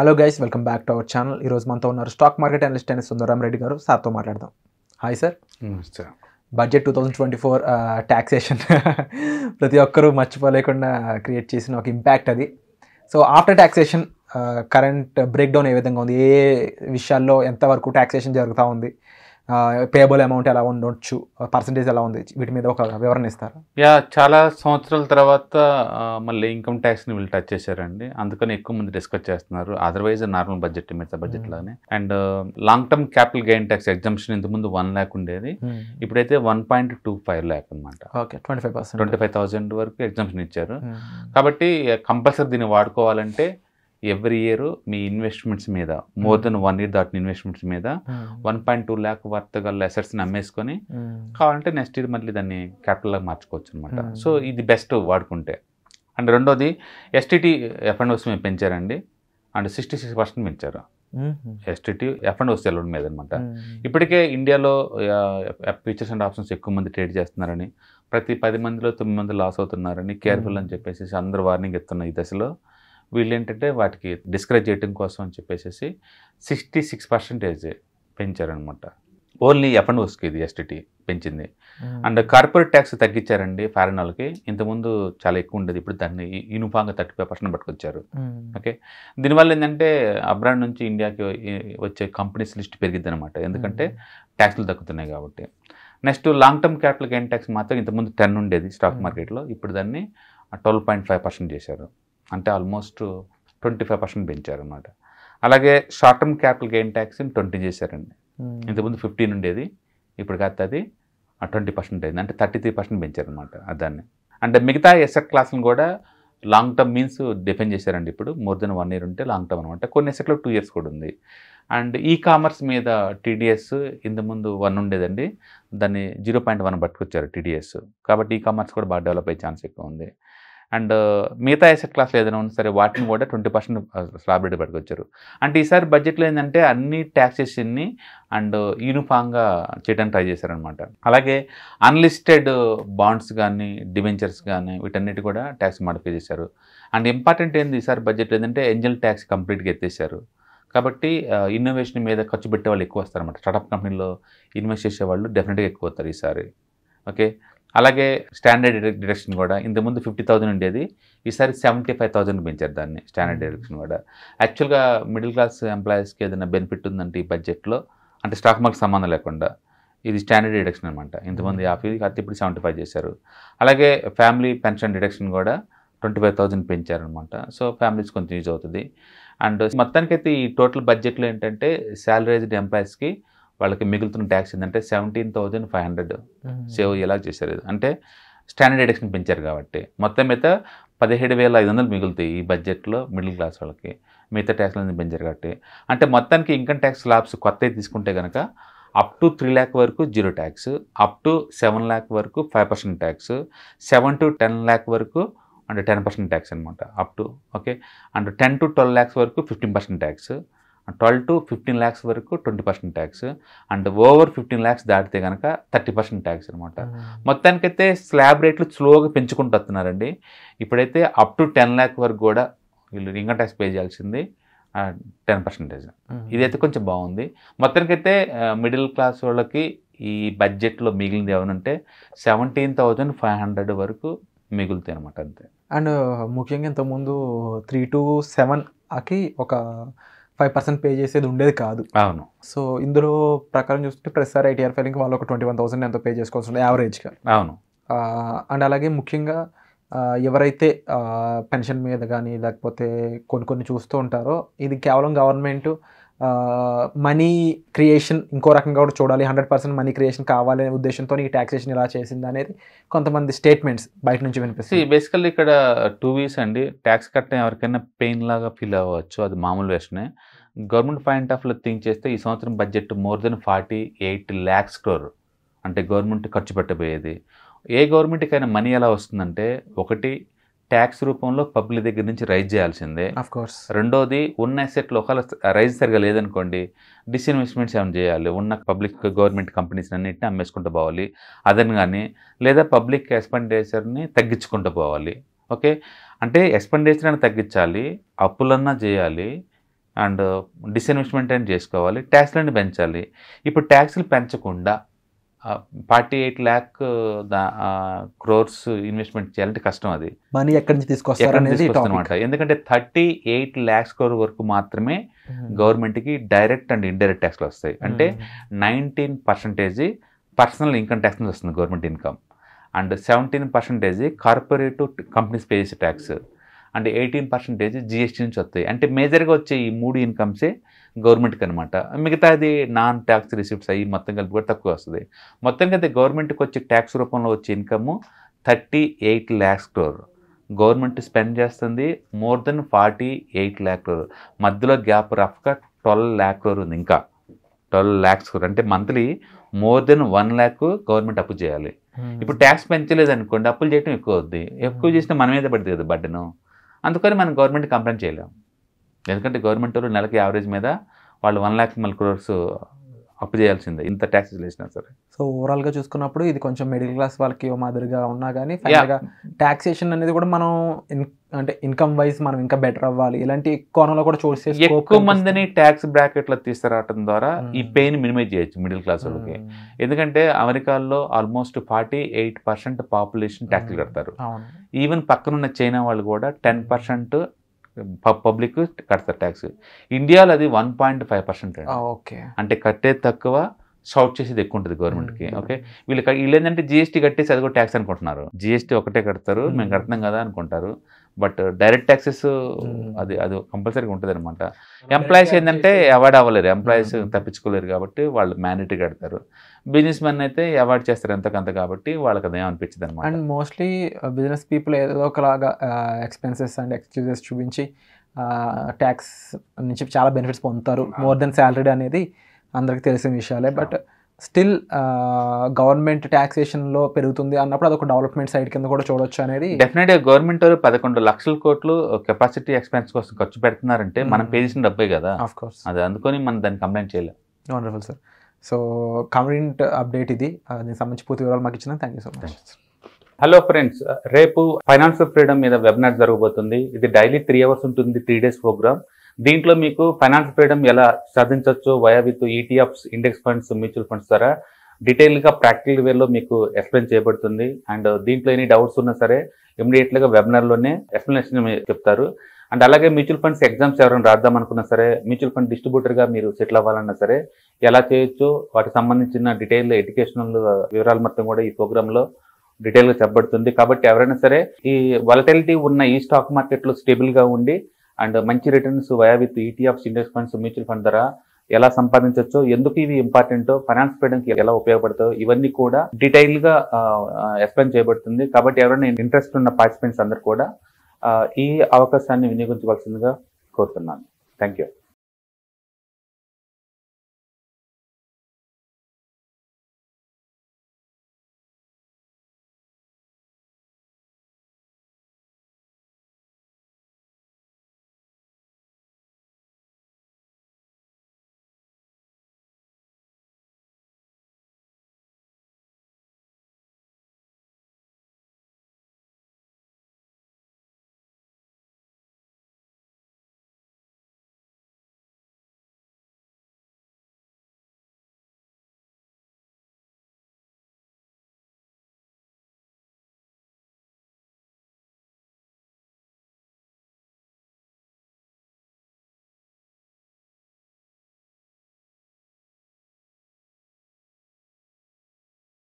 Hello guys welcome back to our channel ఈరోజు మనతో ఉన్నారు స్టాక్ మార్కెట్ అనలిస్ట్ అయిన సుందరం రెడ్డి గారు సార్తో మాట్లాడదాం hi sir budget two thousand twenty four taxation ప్రతి ఒక్కరూ మర్చిపోలేకుండా క్రియేట్ చేసిన ఒక ఇంపాక్ట్ అది so after taxation current break down ఏ విధంగా ఉంది ఏ విషయాల్లో ఎంతవరకు ట్యాక్సేషన్ జరుగుతూ ఉంది పేబుల్ అమౌంట్ ఎలా ఉండొచ్చు పర్సంటేజ్ ఎలా ఉంది వీటి మీద ఒక వివరణ ఇస్తారు యా చాలా సంవత్సరాల తర్వాత మళ్ళీ ఇన్కమ్ ట్యాక్స్ని వీళ్ళు టచ్ చేశారండి అందుకని ఎక్కువ మంది డిస్కస్ చేస్తున్నారు అదర్వైజ్ నార్మల్ బడ్జెట్ మిగతా బడ్జెట్ లోనే and long term capital gain tax exemption ముందు వన్ ల్యాక్ ఉండేది hmm. ఇప్పుడైతే one point two five lakh అనమాట okay twenty five percent twenty five thousand వరకు ఎగ్జామ్షన్ ఇచ్చారు hmm. కాబట్టి కంపల్సరీ దీన్ని వాడుకోవాలంటే ఎవ్రీ ఇయర్ మీ ఇన్వెస్ట్మెంట్స్ మీద more hmm. Than one year దాటిన ఇన్వెస్ట్మెంట్స్ మీద hmm. One point two lakh worth గల ని అమ్మేసుకొని hmm. కావాలంటే నెక్స్ట్ ఇయర్ మళ్ళీ దాన్ని గా మార్చుకోవచ్చు అనమాట సో ఇది బెస్ట్ వాడుకుంటే అండ్ రెండోది ఎస్టీటీ ఎఫ్ అండ్ మేము పెంచారండి అండ్ సిక్స్టీ సిక్స్ పర్సెంట్ పెంచారు ఎస్టీటీ ఎఫ్ అండ్ ఓ మీద అనమాట ఇప్పటికే ఇండియాలో ఫ్యూచర్స్ అండ్ ఆప్షన్స్ ఎక్కువ మంది ట్రేడ్ చేస్తున్నారని ప్రతి పది మందిలో తొమ్మిది మంది లాస్ అవుతున్నారని కేర్ఫుల్ అని చెప్పేసి అందరు వార్నింగ్ ఇస్తున్న ఈ దశలో వీళ్ళు ఏంటంటే వాటికి డిస్కరేజ్ చేయడం కోసం అని చెప్పేసి సిక్స్టీ సిక్స్ పర్సెంటేజ్ పెంచారనమాట ఓన్లీ ఎఫ్ఎండ్ వస్కి ఇది ఎస్టీటీ పెంచింది అండ్ కార్పొరేట్ ట్యాక్స్ తగ్గించారండి ఫారెన్ వాళ్ళకి ఇంతకుముందు చాలా ఎక్కువ ఉండేది ఇప్పుడు దాన్ని యూనిఫామ్గా థర్టీ ఫైవ్ పర్సెంట్ పట్టుకొచ్చారు ఓకే hmm. దీనివల్ల ఏంటంటే అబ్రాడ్ నుంచి ఇండియాకి వచ్చే కంపెనీస్ లిస్ట్ పెరిగింది అనమాట ఎందుకంటే ట్యాక్స్లు hmm. తగ్గుతున్నాయి కాబట్టి next long term capital gain tax మాత్రం ఇంతకుముందు టెన్ ఉండేది స్టాక్ మార్కెట్లో hmm. ఇప్పుడు దాన్ని ట్వెల్వ్ పాయింట్ ఫైవ్ పర్సెంట్ చేశారు అంటే ఆల్మోస్ట్ ట్వంటీ ఫైవ్ పర్సెంట్ పెంచారనమాట అలాగే షార్ట్ టర్మ్ క్యాపిటల్ గెయిన్ ట్యాక్స్ని ట్వంటీ చేశారండి hmm. ఇంతకుముందు ఫిఫ్టీన్ ఉండేది ఇప్పుడు కాస్త అది ట్వంటీ పర్సెంట్ అయింది అంటే థర్టీ త్రీ పర్సెంట్ పెంచారనమాట దాన్ని అంటే మిగతా ఎసెట్ క్లాసులు కూడా లాంగ్ టర్మ్ మీన్స్ డిఫెండ్ చేశారండి ఇప్పుడు మోర్ దెన్ వన్ ఇయర్ ఉంటే లాంగ్ టర్మ్ అనమాట కొన్ని ఎసెట్లో టూ ఇయర్స్ కూడా ఉంది అండ్ ఈ కామర్స్ మీద టీడీఎస్ ఇంతకుముందు వన్ ఉండేదండి దాన్ని జీరో పాయింట్ వన్ పట్టుకొచ్చారు టీడీఎస్ కాబట్టి ఈ కామర్స్ కూడా బాగా డెవలప్ అయ్యే ఛాన్స్ ఎక్కువ ఉంది అండ్ మిగతా అసెట్ క్లాస్లు ఏదైనా ఉన్నా సరే వాటిని కూడా ట్వంటీ పర్సెంట్ స్లాబ్ రేట్ పట్టుకొచ్చారు అంటే ఈసారి బడ్జెట్లో ఏంటంటే అన్ని ట్యాక్సెస్ని అండ్ యూనిఫామ్గా చేయడానికి ట్రై చేశారనమాట అలాగే అన్లిస్టెడ్ బాండ్స్ కానీ డివెంచర్స్ కానీ వీటన్నిటి కూడా ట్యాక్స్ మాడిఫై చేశారు అండ్ ఇంపార్టెంట్ ఏంది ఈసారి బడ్జెట్లో ఏంటంటే ఎంజిల్ ట్యాక్స్ కంప్లీట్గా ఎత్తేసారు కాబట్టి ఇన్నోవేషన్ మీద ఖర్చు పెట్టే వాళ్ళు ఎక్కువ వస్తారనమాట స్టార్టప్ కంపెనీలో ఇన్వెస్ట్ చేసే వాళ్ళు డెఫినెట్గా ఎక్కువ వస్తారు ఈసారి ఓకే అలాగే స్టాండర్డ్ డిడక్షన్ కూడా ఇంతకుముందు ఫిఫ్టీ థౌసండ్ ఉండేది ఈసారి సెవెంటీ ఫైవ్ థౌసండ్ పెంచారు దాన్ని స్టాండర్డ్ డిడక్షన్ hmm. కూడా యాక్చువల్గా మిడిల్ క్లాస్ ఎంప్లాయీస్కి ఏదైనా బెనిఫిట్ ఉందంటే ఈ బడ్జెట్లో అంటే స్టాక్ మార్కెట్ సంబంధం లేకుండా ఇది స్టాండర్డ్ డిడక్షన్ అనమాట ఇంతమంది ఆఫీస్ అది ఇప్పుడు సెవెంటీ ఫైవ్ చేశారు అలాగే ఫ్యామిలీ పెన్షన్ డిడక్షన్ కూడా ట్వంటీ ఫైవ్ థౌజండ్ పెంచారనమాట సో ఫ్యామిలీస్ కొంచెం యూజ్ అవుతుంది అండ్ మొత్తానికైతే ఈ టోటల్ బడ్జెట్లో ఏంటంటే శాలరీజ్డ్ ఎంప్లాయీస్కి వాళ్ళకి మిగులుతున్న ట్యాక్స్ ఏంటంటే seventeen thousand five hundred save ఎలా చేశారు అంటే స్టాండర్డ్ ఎడిక్షన్ పెంచారు కాబట్టి మొత్తం మీద పదిహేడు వేల ఐదు వందలు మిగులుతాయి ఈ బడ్జెట్లో మిడిల్ క్లాస్ వాళ్ళకి మిగతా ట్యాక్స్లన్నీ పెంచారు కాబట్టి అంటే మొత్తానికి ఇన్కమ్ ట్యాక్స్ లాబ్స్ కొత్త తీసుకుంటే కనుక అప్ టు త్రీ ల్యాక్ వరకు zero tax up to seven lakh వరకు five percent tax seven to ten lakh వరకు అంటే టెన్ పర్సెంట్ ట్యాక్స్ అనమాట up to okay and ten to twelve lakhs వరకు fifteen percent tax twelve to fifteen lakhs వరకు twenty percent tax and over fifteen lakhs దాటితే కనుక thirty percent tax అనమాట మొత్తానికైతే slab రేట్లు స్లోగా పెంచుకుంటూ వస్తున్నారండి ఇప్పుడైతే అప్ టు టెన్ ల్యాక్ వరకు కూడా వీళ్ళు ఇన్కమ్ ట్యాక్స్ పే చేయాల్సింది టెన్ పర్సెంటేజ్ ఇదైతే కొంచెం బాగుంది మొత్తానికైతే మిడిల్ క్లాస్ వాళ్ళకి ఈ బడ్జెట్లో మిగిలింది ఏమనంటే సెవెంటీన్ థౌజండ్ ఫైవ్ హండ్రెడ్ వరకు మిగులుతాయి అనమాట అంతే అండ్ ముఖ్యంగా ఇంతకుముందు త్రీ టు సెవెన్కి ఒక ఫైవ్ పర్సెంట్ పే చేసేది ఉండేది కాదు అవును సో ఇందులో ప్రకారం చూస్తే ప్రతిసారి ఐటీఆర్ ఫైలింగ్ వాళ్ళు ఒక ట్వంటీ వన్ థౌసండ్ ఎంతో పే చేసుకోవాల్సి ఉంటుంది యావరేజ్గా అవును అండ్ అలాగే ముఖ్యంగా ఎవరైతే పెన్షన్ మీద కానీ లేకపోతే కొన్ని కొన్ని చూస్తూ ఉంటారో ఇది కేవలం గవర్నమెంట్ మనీ క్రియేషన్ ఇంకో రకంగా కూడా చూడాలి హండ్రెడ్ పర్సెంట్ మనీ క్రియేషన్ కావాలనే ఉద్దేశంతో ఈ ట్యాక్సేషన్ ఇలా చేసింది అనేది కొంతమంది స్టేట్మెంట్స్ బయట నుంచి వినిపిస్తుంది బేసికల్లీ ఇక్కడ టూ వీస్ అండి ట్యాక్స్ కట్టడం ఎవరికైనా పెయిన్ లాగా ఫీల్ అవ్వచ్చు అది మామూలు వేసినే గవర్నమెంట్ పాయింట్ ఆఫ్లో థింక్ చేస్తే ఈ సంవత్సరం budget more than forty eight lakhs crore అంటే గవర్నమెంట్ ఖర్చు పెట్టబోయేది ఏ గవర్నమెంట్కైనా మనీ ఎలా వస్తుందంటే ఒకటి ట్యాక్స్ రూపంలో పబ్లిక్ దగ్గర నుంచి రైజ్ చేయాల్సిందే కోర్స్ రెండోది ఉన్న అసెట్లు ఒకవేళ రైజ్ సరిగా లేదనుకోండి డిస్ఇన్వెస్ట్మెంట్స్ ఏమైనా చేయాలి ఉన్న పబ్లిక్ గవర్నమెంట్ కంపెనీస్ అన్నింటిని అమ్మేసుకుంటూ పోవాలి అదని కానీ లేదా పబ్లిక్ ఎక్స్పెండిచర్ని తగ్గించుకుంటూ పోవాలి ఓకే అంటే ఎక్స్పెండిచర్ అని తగ్గించాలి అప్పులన్నా చేయాలి అండ్ డిస్ఇన్వెస్ట్మెంట్ అని చేసుకోవాలి ట్యాక్స్లను పెంచాలి ఇప్పుడు ట్యాక్స్లు పెంచకుండా forty eight lakh crores investment చేయాలంటే కష్టం అది మనీ ఎక్కడి నుంచి తీసుకొస్తారనమాట ఎందుకంటే థర్టీ ఎయిట్ ల్యాక్స్ క్రోర్ వరకు మాత్రమే గవర్నమెంట్కి డైరెక్ట్ అండ్ ఇండైరెక్ట్ ట్యాక్స్లు వస్తాయి అంటే nineteen percentage personal income tax నుంచి వస్తుంది government income and seventeen percentage corporative companies pay చేసే ట్యాక్స్ అంటే ఎయిటీన్ పర్సెంటేజ్ జిఎస్టీ నుంచి వస్తాయి అంటే మేజర్గా వచ్చే ఈ మూడు ఇన్కమ్సే గవర్నమెంట్కి అనమాట మిగతాది నాన్ ట్యాక్స్ రిసిప్ట్స్ అయ్యి మొత్తం కలిపి కూడా తక్కువ వస్తుంది మొత్తం కదా గవర్నమెంట్కి వచ్చే ట్యాక్స్ రూపంలో వచ్చే income thirty eight lakhs crore government spend చేస్తుంది more than forty eight lakh crore మధ్యలో గ్యాప్ రఫ్గా ట్వెల్వ్ ల్యాక్ క్రోర్ ఉంది ఇంకా ట్వెల్వ్ ల్యాక్స్ క్రోర్ అంటే monthly more than one lakh government అప్పు చేయాలి hmm. ఇప్పుడు ట్యాక్స్ పెంచలేదు అనుకోండి అప్పులు చేయడం ఎక్కువ అవుద్ది ఎక్కువ చేసినా మన మీద పడుతుంది కదా బడ్డను అందుకని మనం గవర్నమెంట్ కంప్లైంట్ చేయలేము ఎందుకంటే గవర్నమెంట్ వాళ్ళు నెలకి యావరేజ్ మీద వాళ్ళు వన్ ల్యాక్ మల్ క్రోర్స్ అప్పు చేయాల్సిందే ఇంత ట్యాక్సెస్ వేసినా సరే సో ఓవరాల్ గా చూసుకున్నప్పుడు ఇది కొంచెం మిడిల్ క్లాస్ వాళ్ళకి ఓ మాదిరిగా ఉన్నా కానీ ఫైనల్గా ట్యాక్సేషన్ అనేది కూడా మనం అంటే ఇన్కమ్ వైజ్ మనం ఇంకా బెటర్ అవ్వాలి ఇలాంటి కోణంలో కూడా చూసే ఎక్కువ మందిని ట్యాక్స్ లో తీసుకురావడం ద్వారా ఈ పెయిన్ hmm. మినిమైజ్ చేయొచ్చు మిడిల్ క్లాస్ hmm. వాళ్ళకి ఎందుకంటే అమెరికాలో almost forty eight percent population tax కడతారు ఈవెన్ పక్కనున్న చైనా వాళ్ళు కూడా టెన్ పర్సెంట్ పబ్లిక్ కడతారు ట్యాక్స్ ఇండియాలో అది one point five percent okay అంటే కట్టేది తక్కువ షౌట్ చేసేది ఎక్కువ ఉంటుంది గవర్నమెంట్కి ఓకే hmm. వీళ్ళు వీళ్ళు ఏంటంటే జిఎస్టీ కట్టేసి అది కూడా ట్యాక్స్ అనుకుంటున్నారు జిఎస్టీ ఒకటే కడతారు మేము కడతాం కదా అనుకుంటారు బట్ డైరెక్ట్ ట్యాక్సెస్ అది అది కంపల్సరీగా ఉంటుంది అనమాట ఎంప్లాయీస్ ఏంటంటే అవాయిడ్ అవ్వలేరు ఎంప్లాయీస్ తప్పించుకోలేరు కాబట్టి వాళ్ళు మ్యాండేటరీ కడతారు బిజినెస్ మెన్ అయితే అవాయిడ్ చేస్తారు ఎంతకంత కాబట్టి వాళ్ళకి అదే అనిపించింది అనమాట అండ్ మోస్ట్లీ బిజినెస్ పీపుల్ ఏదో ఒకలాగా ఎక్స్పెన్సెస్ అండ్ ఎక్స్క్యూజెస్ చూపించి ట్యాక్స్ uh, నుంచి చాలా బెనిఫిట్స్ పొందుతారు మోర్ దెన్ శాలరీ అనేది అందరికీ తెలిసిన విషయాలే బట్ స్టిల్ గవర్నమెంట్ ట్యాక్సేషన్లో పెరుగుతుంది అన్నప్పుడు అదొక డెవలప్మెంట్ సైడ్ కింద కూడా చూడొచ్చు అనేది డెఫినెట్గా గవర్నమెంట్ పదకొండు లక్షల కోట్లు కెపాసిటీ ఎక్స్పెన్స్ కోసం ఖర్చు పెడుతున్నారంటే మనం పే చేసిన డబ్బే కదా ఆఫ్కోర్స్ అది అందుకొని మనం దాన్ని కంప్లైంట్ చేయలేదు wonderful sir so comment update ఇది దీనికి సంబంధించి పూర్తి వివరాలు మాకు ఇచ్చిన thank you so much hello friends రేపు ఫైనాన్షియల్ ఫ్రీడమ్ మీద వెబినార్ జరగబోతుంది ఇది డైలీ త్రీ అవర్స్ ఉంటుంది త్రీ డేస్ ప్రోగ్రామ్ దీంట్లో మీకు ఫైనాన్స్ ఫ్రీడమ్ ఎలా సాధించవచ్చు via with ETFs index funds mutual funds ద్వారా డీటెయిల్గా ప్రాక్టికల్ వేలో మీకు ఎక్స్ప్లెయిన్ చేయబడుతుంది అండ్ దీంట్లో ఎన్ని డౌట్స్ ఉన్నా సరే ఇమీడియట్గా వెబినార్లోనే ఎక్స్ప్లెనేషన్ చెప్తారు అండ్ అలాగే మ్యూచువల్ ఫండ్స్ ఎగ్జామ్స్ ఎవరైనా రాద్దాం అనుకున్నా సరే మ్యూచువల్ ఫండ్ డిస్ట్రిబ్యూటర్గా మీరు సెటిల్ అవ్వాలన్నా సరే ఎలా చేయొచ్చు వాటికి సంబంధించిన డీటెయిల్ ఎడ్యుకేషనల్ వివరాలు మొత్తం కూడా ఈ ప్రోగ్రాంలో డీటెయిల్గా చెప్పబడుతుంది కాబట్టి ఎవరైనా సరే ఈ వలటిలిటీ ఉన్న ఈ స్టాక్ మార్కెట్లో స్టేబుల్గా ఉండి అండ్ మంచి returns via with ETFs index funds mutual fund ద్వారా ఎలా సంపాదించవచ్చు ఎందుకు ఇవి ఇంపార్టెంటో ఫైనాన్స్ చేయడానికి ఎలా ఉపయోగపడతాయో ఇవన్నీ కూడా గా ఎక్స్ప్లెయిన్ చేయబడుతుంది కాబట్టి ఎవరైనా ఇంట్రెస్ట్ ఉన్న పార్టిసిపెంట్స్ అందరు కూడా ఈ అవకాశాన్ని వినియోగించవలసిందిగా కోరుతున్నాను థ్యాంక్ యూ